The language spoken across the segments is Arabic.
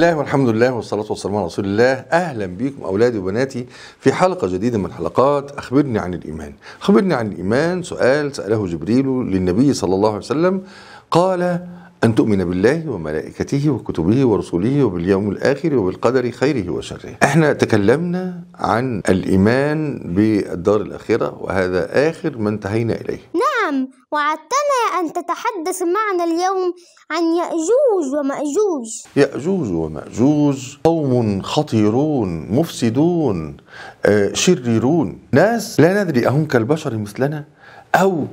الله والحمد لله والصلاة والسلام على رسول الله أهلا بكم أولادي وبناتي في حلقة جديدة من حلقات أخبرني عن الإيمان أخبرني عن الإيمان سؤال سأله جبريل للنبي صلى الله عليه وسلم قال أن تؤمن بالله وملائكته وكتبه ورسله وباليوم الآخر وبالقدر خيره وشره احنا تكلمنا عن الإيمان بالدار الآخرة وهذا آخر ما انتهينا إليه نعم وعدتنا أن تتحدث معنا اليوم عن يأجوج ومأجوج يأجوج ومأجوج قوم خطيرون مفسدون آه، شريرون ناس لا ندري أهم كالبشر مثلنا أو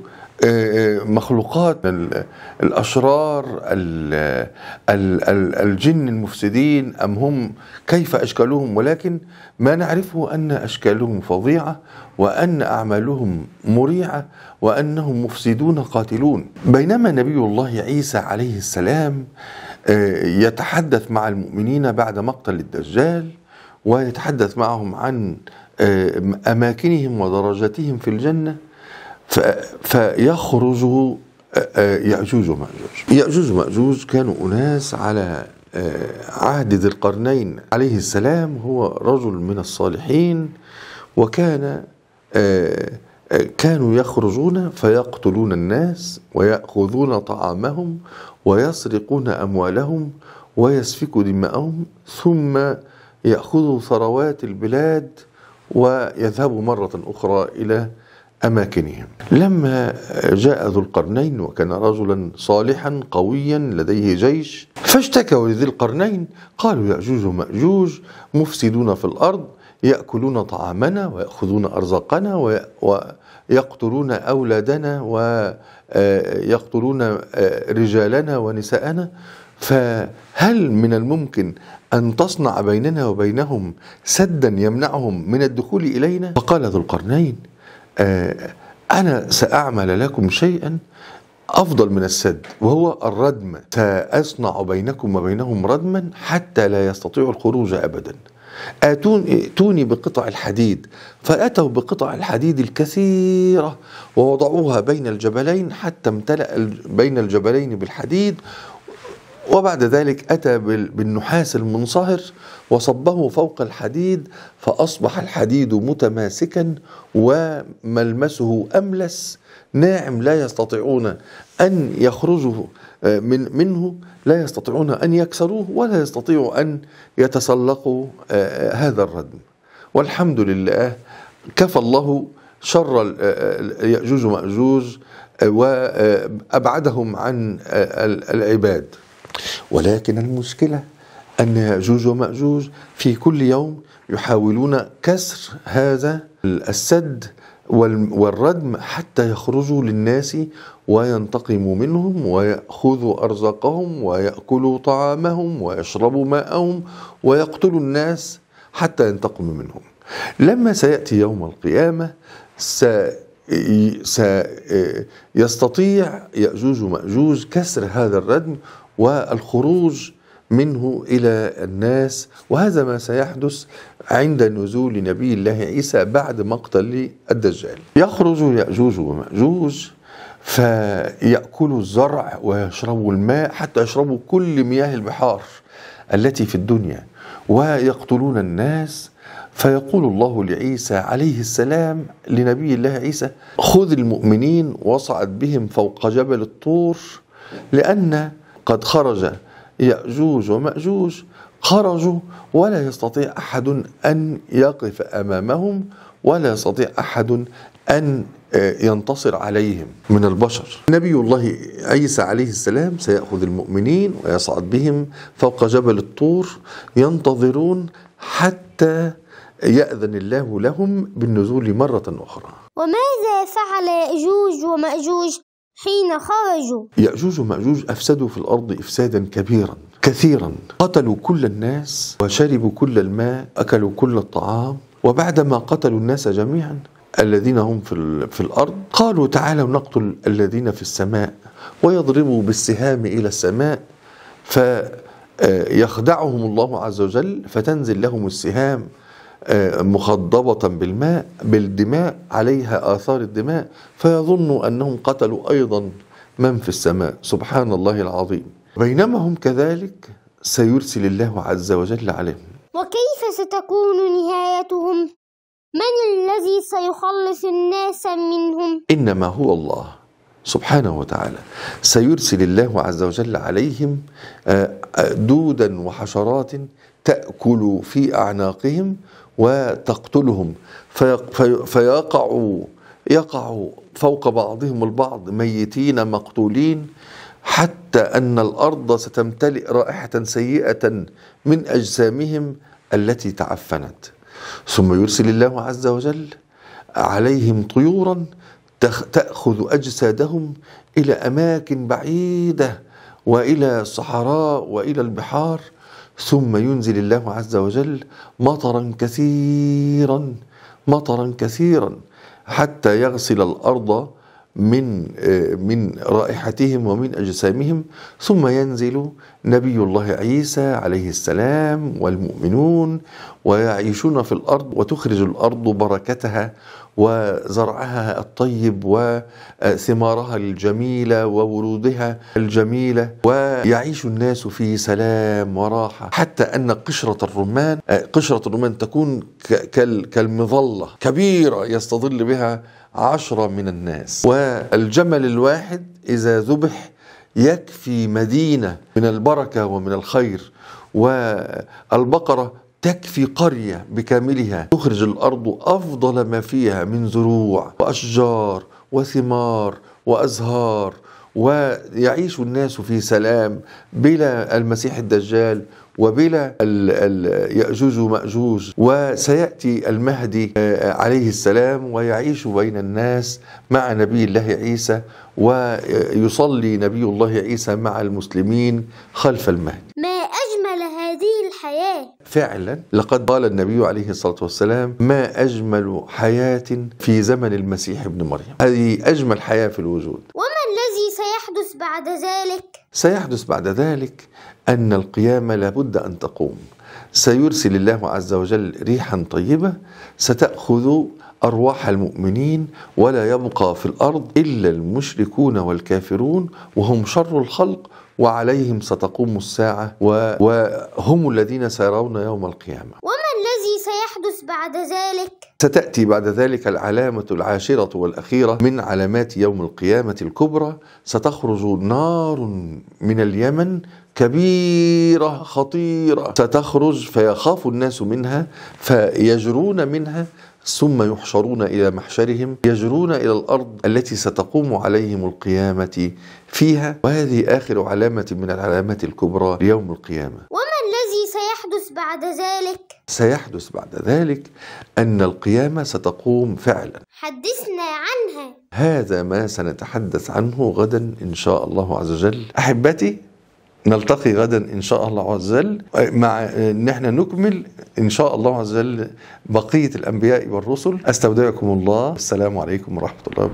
آه، آه، مخلوقات الأشرار الجن المفسدين أم هم كيف أشكالهم ولكن ما نعرفه أن أشكالهم فظيعة وأن أعمالهم مريعة وأنهم مفسدون قاتلون بينما نبي الله عيسى عليه السلام آه، يتحدث مع المؤمنين بعد مقتل الدجال ويتحدث معهم عن أماكنهم ودرجاتهم في الجنة فيخرج آه، آه، يأجوج ومأجوج يأجوج ومأجوج كانوا أناس على آه، عهد ذي القرنين عليه السلام هو رجل من الصالحين وكان كانوا يخرجون فيقتلون الناس ويأخذون طعامهم ويسرقون أموالهم ويسفك دماءهم ثم يأخذوا ثروات البلاد ويذهبوا مرة أخرى إلى أماكنهم لما جاء ذو القرنين وكان رجلا صالحا قويا لديه جيش فاشتكوا لذي القرنين قالوا يأجوج ومأجوج مفسدون في الأرض يأكلون طعامنا ويأخذون أرزاقنا ويقتلون أولادنا ويقتلون آه، آه، رجالنا ونساءنا فهل من الممكن أن تصنع بيننا وبينهم سدا يمنعهم من الدخول إلينا؟ فقال ذو القرنين آه، أنا سأعمل لكم شيئا أفضل من السد وهو الردم سأصنع بينكم وبينهم ردما حتى لا يستطيعوا الخروج أبدا آتوني بقطع الحديد فأتوا بقطع الحديد الكثيرة ووضعوها بين الجبلين حتى امتلأ بين الجبلين بالحديد وبعد ذلك أتى بالنحاس المنصهر وصبه فوق الحديد فأصبح الحديد متماسكا وملمسه أملس ناعم لا يستطيعون أن يخرجوا من منه لا يستطيعون أن يكسروه ولا يستطيعوا أن يتسلقوا هذا الردم والحمد لله كفى الله شر يأجوج مأجوج وأبعدهم عن العباد ولكن المشكلة أن يأجوج ومأجوج في كل يوم يحاولون كسر هذا السد والردم حتى يخرجوا للناس وينتقموا منهم ويأخذوا أرزاقهم ويأكلوا طعامهم ويشربوا ماءهم ويقتلوا الناس حتى ينتقموا منهم لما سيأتي يوم القيامة سيستطيع يأجوج ومأجوج كسر هذا الردم والخروج منه الى الناس وهذا ما سيحدث عند نزول نبي الله عيسى بعد مقتل الدجال يخرج ياجوج وماجوج فياكلوا الزرع ويشربوا الماء حتى يشربوا كل مياه البحار التي في الدنيا ويقتلون الناس فيقول الله لعيسى عليه السلام لنبي الله عيسى خذ المؤمنين وصعد بهم فوق جبل الطور لأن قد خرج يأجوج ومأجوج خرجوا ولا يستطيع أحد أن يقف أمامهم ولا يستطيع أحد أن آه، ينتصر عليهم من البشر نبي الله عيسى عليه السلام سيأخذ المؤمنين ويصعد بهم فوق جبل الطور ينتظرون حتى يأذن الله لهم بالنزول مرة أخرى وماذا فعل يأجوج ومأجوج حين خرجوا يأجوج ومأجوج أفسدوا في الأرض إفسادا كبيرا كثيرا قتلوا كل الناس وشربوا كل الماء أكلوا كل الطعام وبعدما قتلوا الناس جميعا الذين هم في, في الأرض قالوا تعالوا نقتل الذين في السماء ويضربوا بالسهام إلى السماء فيخدعهم آه، الله عز وجل فتنزل لهم السهام مخضبة بالماء بالدماء عليها آثار الدماء فيظن أنهم قتلوا أيضا من في السماء سبحان الله العظيم بينما هم كذلك سيرسل الله عز وجل عليهم وكيف ستكون نهايتهم؟ من الذي سيخلص الناس منهم؟ إنما هو الله سبحانه وتعالى سيرسل الله عز وجل عليهم آه، آه، دودا وحشرات تأكل في أعناقهم وتقتلهم فيقعوا يقع فوق بعضهم البعض ميتين مقتولين حتى أن الأرض ستمتلئ رائحة سيئة من أجسامهم التي تعفنت ثم يرسل الله عز وجل عليهم طيورا تأخذ أجسادهم إلى أماكن بعيدة وإلى الصحراء وإلى البحار ثم ينزل الله عز وجل مطرا كثيرا مطرا كثيرا حتى يغسل الارض من آه، من رائحتهم ومن اجسامهم ثم ينزل نبي الله عيسى عليه السلام والمؤمنون ويعيشون في الارض وتخرج الارض بركتها وزرعها الطيب وثمارها الجميله وورودها الجميله ويعيش الناس في سلام وراحه حتى ان قشره الرمان قشره الرمان تكون كالمظله كبيره يستظل بها عشره من الناس والجمل الواحد اذا ذبح يكفي مدينه من البركه ومن الخير والبقره تكفي قريه بكاملها تخرج الارض افضل ما فيها من زروع واشجار وثمار وازهار ويعيش الناس في سلام بلا المسيح الدجال وبلا يأجوج ومأجوج وسيأتي المهدي آه، عليه السلام ويعيش بين الناس مع نبي الله عيسى ويصلي نبي الله عيسى مع المسلمين خلف المهدي ما أجمل هذه الحياة فعلا لقد قال النبي عليه الصلاة والسلام ما أجمل حياة في زمن المسيح ابن مريم هذه أجمل حياة في الوجود وما الذي سيحدث بعد ذلك؟ سيحدث بعد ذلك أن القيامة لابد أن تقوم سيرسل الله عز وجل ريحا طيبة ستأخذ أرواح المؤمنين ولا يبقى في الأرض إلا المشركون والكافرون وهم شر الخلق وعليهم ستقوم الساعة وهم الذين سيرون يوم القيامة يحدث بعد ذلك؟ ستأتي بعد ذلك العلامة العاشرة والأخيرة من علامات يوم القيامة الكبرى ستخرج نار من اليمن كبيرة خطيرة ستخرج فيخاف الناس منها فيجرون منها ثم يحشرون إلى محشرهم يجرون إلى الأرض التي ستقوم عليهم القيامة فيها وهذه آخر علامة من العلامات الكبرى ليوم القيامة سيحدث بعد ذلك؟ سيحدث بعد ذلك أن القيامة ستقوم فعلا حدثنا عنها هذا ما سنتحدث عنه غدا إن شاء الله عز وجل أحبتي نلتقي غدا ان شاء الله عز وجل مع ان احنا نكمل ان شاء الله عز وجل بقيه الانبياء والرسل استودعكم الله السلام عليكم ورحمه الله وبركاته